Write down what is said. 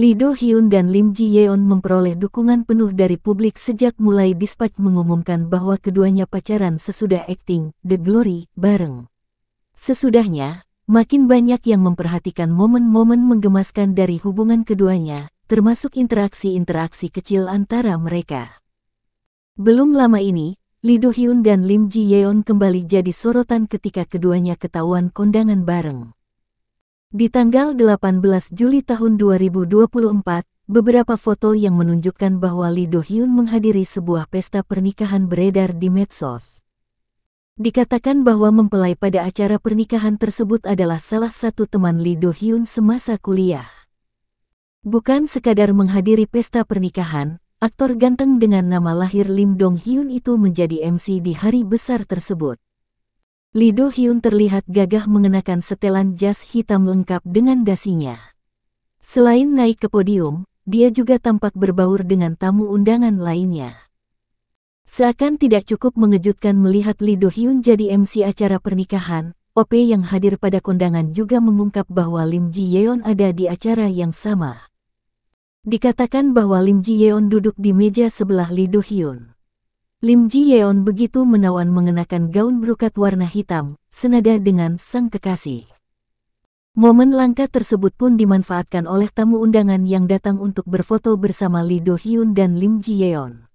Lee Do Hyun dan Lim Ji Yeon memperoleh dukungan penuh dari publik sejak mulai Dispatch mengumumkan bahwa keduanya pacaran sesudah akting The Glory bareng. Sesudahnya, makin banyak yang memperhatikan momen-momen menggemaskan dari hubungan keduanya, termasuk interaksi-interaksi kecil antara mereka. Belum lama ini, Lee Do Hyun dan Lim Ji Yeon kembali jadi sorotan ketika keduanya ketahuan kondangan bareng. Di tanggal 18 Juli tahun 2024, beberapa foto yang menunjukkan bahwa Lee Do Hyun menghadiri sebuah pesta pernikahan beredar di medsos. Dikatakan bahwa mempelai pada acara pernikahan tersebut adalah salah satu teman Lee Do Hyun semasa kuliah. Bukan sekadar menghadiri pesta pernikahan, aktor ganteng dengan nama lahir Lim Dong Hyun itu menjadi MC di hari besar tersebut. Lido Hyun terlihat gagah mengenakan setelan jas hitam lengkap dengan dasinya. Selain naik ke podium, dia juga tampak berbaur dengan tamu undangan lainnya. Seakan tidak cukup mengejutkan melihat Lido Hyun jadi MC acara pernikahan, OP yang hadir pada kondangan juga mengungkap bahwa Lim Ji Yeon ada di acara yang sama. Dikatakan bahwa Lim Ji Yeon duduk di meja sebelah Lido Hyun. Lim Ji Yeon begitu menawan mengenakan gaun berukat warna hitam, senada dengan sang kekasih. Momen langka tersebut pun dimanfaatkan oleh tamu undangan yang datang untuk berfoto bersama Lee Do Hyun dan Lim Ji Yeon.